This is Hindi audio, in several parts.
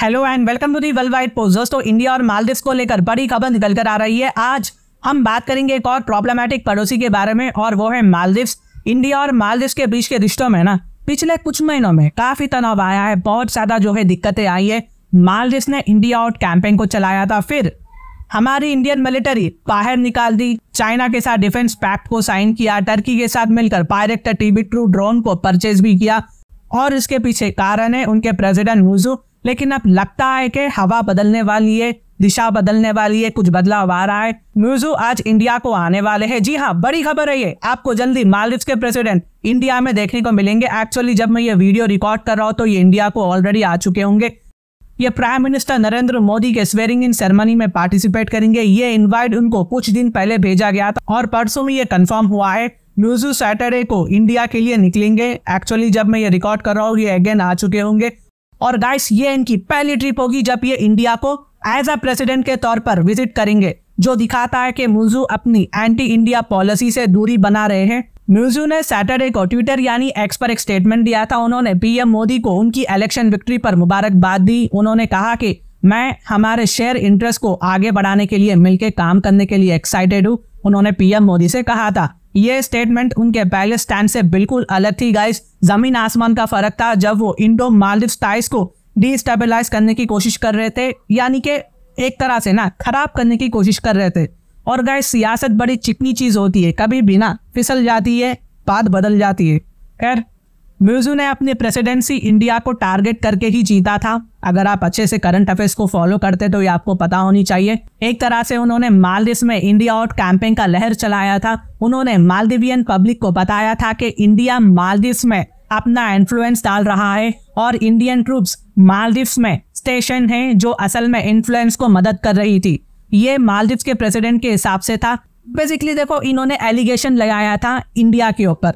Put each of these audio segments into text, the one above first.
hello and welcome to the world wide posers तो इंडिया और मालदीव को लेकर बड़ी खबर निकल कर आ रही है आज हम बात करेंगे एक और प्रॉब्लमेटिक पड़ोसी के बारे में और वो है मालदीव इंडिया और मालदीव के बीच के रिश्तों में ना पिछले कुछ महीनों में काफी तनाव आया है बहुत ज्यादा जो है दिक्कतें आई है मालदीव ने इंडिया आउट कैंपेन को चलाया था फिर हमारी इंडियन मिलिट्री बाहर निकाल दी चाइना के साथ डिफेंस पैक्ट को साइन किया टर्की के साथ मिलकर पायरेक्ट टीबी ट्रू ड्रोन को परचेज भी किया और इसके पीछे कारण है उनके प्रेसिडेंट मूजू लेकिन अब लगता है कि हवा बदलने वाली है दिशा बदलने वाली है कुछ बदलाव आ रहा है म्यूजू आज इंडिया को आने वाले हैं जी हाँ बड़ी खबर है ये आपको जल्दी मालदीव के प्रेसिडेंट इंडिया में देखने को मिलेंगे एक्चुअली जब मैं ये वीडियो रिकॉर्ड कर रहा हूँ तो ये इंडिया को ऑलरेडी आ चुके होंगे ये प्राइम मिनिस्टर नरेंद्र मोदी के स्वेरिंग इन सेरेमनी में पार्टिसिपेट करेंगे ये इन्वाइट उनको कुछ दिन पहले भेजा गया था और परसों में ये कंफर्म हुआ है म्यूजू सैटरडे को इंडिया के लिए निकलेंगे एक्चुअली जब मैं ये रिकॉर्ड कर रहा हूँ ये अगेन आ चुके होंगे और गाइस ये इनकी पहली ट्रिप होगी जब ये इंडिया को एज अ प्रेसिडेंट के तौर पर विजिट करेंगे जो दिखाता है कि मुंजू अपनी एंटी इंडिया पॉलिसी से दूरी बना रहे हैं म्यूजू ने सैटरडे को ट्विटर यानी एक्स पर एक स्टेटमेंट दिया था उन्होंने पीएम मोदी को उनकी इलेक्शन विक्ट्री पर मुबारकबाद दी उन्होंने कहा कि मैं हमारे शेयर इंटरेस्ट को आगे बढ़ाने के लिए मिलकर काम करने के लिए एक्साइटेड हूँ उन्होंने पीएम मोदी से कहा था ये स्टेटमेंट उनके पहले स्टैंड से बिल्कुल अलग थी गाइस जमीन आसमान का फर्क था जब वो इंडो मालदीव टाइस को डिस्टेबलाइज करने की कोशिश कर रहे थे यानी कि एक तरह से ना खराब करने की कोशिश कर रहे थे और गाय सियासत बड़ी चिकनी चीज़ होती है कभी बिना फिसल जाती है बात बदल जाती है खैर म्यूजू ने अपनी प्रेसिडेंसी इंडिया को टारगेट करके ही जीता था अगर आप अच्छे से करंट अफेयर्स को फॉलो करते तो ये आपको पता होनी चाहिए एक तरह से उन्होंने मालदीव में इंडिया आउट कैंपेन का लहर चलाया था उन्होंने मालदीवियन पब्लिक को बताया था कि इंडिया मालदीव में अपना इन्फ्लुएंस डाल रहा है और इंडियन ट्रूप्स मालदीव में स्टेशन है जो असल में इन्फ्लुएंस को मदद कर रही थी ये मालदीव के प्रेसिडेंट के हिसाब से था बेसिकली देखो इन्होंने एलिगेशन लगाया था इंडिया के ऊपर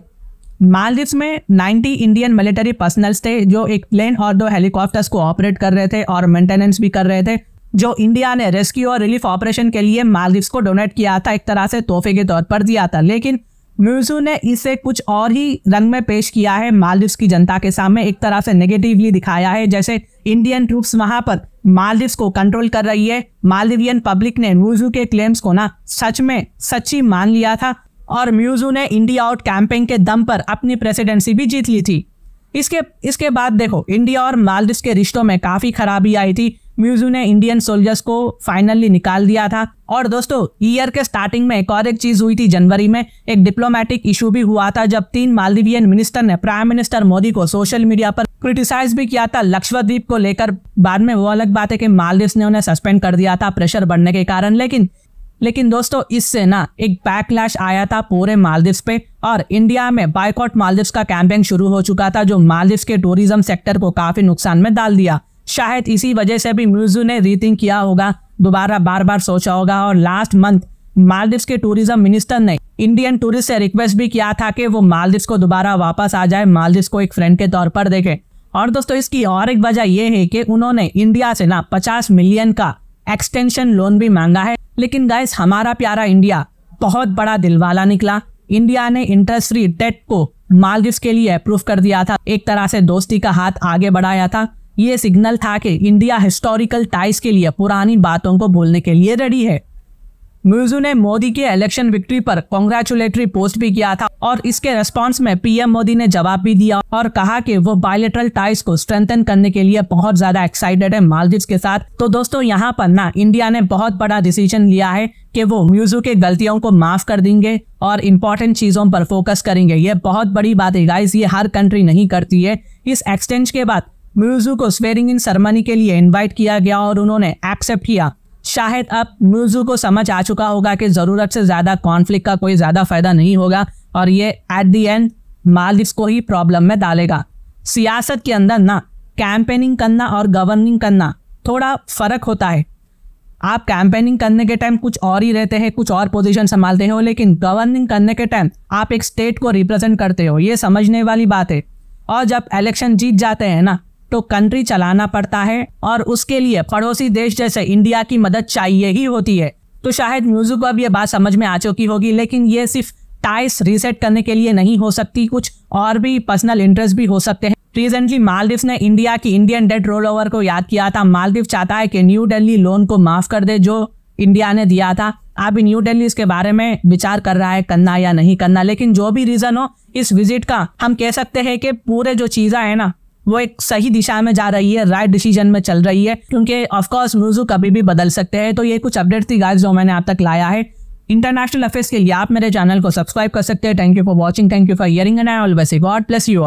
मालदीव्स में 90 इंडियन मिलिट्री पर्सनल्स थे जो एक प्लेन और दो हेलीकॉप्टर्स को ऑपरेट कर रहे थे और मेंटेनेंस भी कर रहे थे जो इंडिया ने रेस्क्यू और रिलीफ ऑपरेशन के लिए मालदीव्स को डोनेट किया था एक तरह से तोहफे के तौर पर दिया था लेकिन म्यूजू ने इसे कुछ और ही रंग में पेश किया है मालदीव्स की जनता के सामने एक तरह से नेगेटिवली दिखाया है जैसे इंडियन ट्रूप्स वहां पर मालदीव को कंट्रोल कर रही है मालदीवियन पब्लिक ने म्यूजू के क्लेम्स को ना सच में सच्ची मान लिया था और म्यूजू ने इंडिया आउट कैंपेन के दम पर अपनी प्रेसिडेंसी भी जीत ली थी इसके इसके बाद देखो इंडिया और मालदीव के रिश्तों में काफ़ी खराबी आई थी म्यूजू ने इंडियन सोल्जर्स को फाइनली निकाल दिया था और दोस्तों ईयर के स्टार्टिंग में एक और एक चीज़ हुई थी जनवरी में एक डिप्लोमेटिक इशू भी हुआ था जब तीन मालदीवियन मिनिस्टर ने प्राइम मिनिस्टर मोदी को सोशल मीडिया पर क्रिटिसाइज भी किया था लक्षद्वीप को लेकर बाद में वो अलग बात है कि मालदीव ने उन्हें सस्पेंड कर दिया था प्रेशर बढ़ने के कारण लेकिन लेकिन दोस्तों इससे ना एक बैकलैश आया था पूरे मालदीव्स पे और इंडिया में बाइकआउट मालदीव्स का कैंपेन शुरू हो चुका था जो मालदीव्स के टूरिज्म सेक्टर को काफ़ी नुकसान में डाल दिया शायद इसी वजह से भी म्यूजू ने रीथिंक किया होगा दोबारा बार बार सोचा होगा और लास्ट मंथ मालदीव्स के टूरिज्म मिनिस्टर ने इंडियन टूरिस्ट से रिक्वेस्ट भी किया था कि वो मालदीव्स को दोबारा वापस आ जाए मालदीव्स को एक फ्रेंड के तौर पर देखे और दोस्तों इसकी और एक वजह यह है कि उन्होंने इंडिया से ना 50 मिलियन का एक्सटेंशन लोन भी मांगा है लेकिन गैस हमारा प्यारा इंडिया बहुत बड़ा दिलवाला निकला इंडिया ने इंटरेस्ट फ्री डेट को मालदीव के लिए अप्रूव कर दिया था एक तरह से दोस्ती का हाथ आगे बढ़ाया था ये सिग्नल था कि इंडिया हिस्टोरिकल टाइज के लिए पुरानी बातों को भूलने के लिए रेडी है म्यूजू ने मोदी के इलेक्शन विक्ट्री पर कॉन्ग्रेचुलेटरी पोस्ट भी किया था और इसके रेस्पॉन्स में पीएम मोदी ने जवाब भी दिया और कहा कि वो बायोलेटरल टाइज को स्ट्रेंथन करने के लिए बहुत ज्यादा एक्साइटेड है मालदीव के साथ तो दोस्तों यहाँ पर ना इंडिया ने बहुत बड़ा डिसीजन लिया है कि वो म्यूजू के गलतियों को माफ कर देंगे और इम्पोर्टेंट चीज़ों पर फोकस करेंगे ये बहुत बड़ी बात है गाइज ये हर कंट्री नहीं करती है इस एक्सचेंज के बाद म्यूजू को स्वेरिंग इन सरमनी के लिए इन्वाइट किया गया और उन्होंने एक्सेप्ट किया शायद अब म्यूजू को समझ आ चुका होगा कि ज़रूरत से ज़्यादा कॉन्फ्लिक्ट का कोई ज़्यादा फ़ायदा नहीं होगा और ये एट दी एंड मालदीव को ही प्रॉब्लम में डालेगा सियासत के अंदर ना कैंपेनिंग करना और गवर्निंग करना थोड़ा फ़र्क होता है आप कैंपेनिंग करने के टाइम कुछ और ही रहते हैं कुछ और पोजीशन संभालते हो लेकिन गवर्निंग करने के टाइम आप एक स्टेट को रिप्रेजेंट करते हो ये समझने वाली बात है और जब इलेक्शन जीत जाते हैं ना तो कंट्री चलाना पड़ता है और उसके लिए पड़ोसी देश जैसे इंडिया की मदद चाहिए ही होती है तो शायद म्यूजिक को अब ये बात समझ में आ चुकी होगी लेकिन ये सिर्फ टाइस रीसेट करने के लिए नहीं हो सकती कुछ और भी पर्सनल इंटरेस्ट भी हो सकते हैं रिसेंटली मालदीव ने इंडिया की इंडियन डेट रोल ओवर को याद किया था मालदीव चाहता है कि न्यू दिल्ली लोन को माफ कर दे जो इंडिया ने दिया था अभी न्यू दिल्ली इसके बारे में विचार कर रहा है करना या नहीं करना लेकिन जो भी रीजन हो इस विजिट का हम कह सकते हैं कि पूरे जो चीज़ा है ना वो एक सही दिशा में जा रही है राइट डिसीजन में चल रही है क्योंकि ऑफकोर्स म्यूजू कभी भी बदल सकते हैं तो ये कुछ अपडेट थी गाइस जो मैंने आप तक लाया है इंटरनेशनल अफेयर्स के लिए आप मेरे चैनल को सब्सक्राइब कर सकते हैं thank you for watching thank you for hearing and I all वैसे गॉड प्लस यू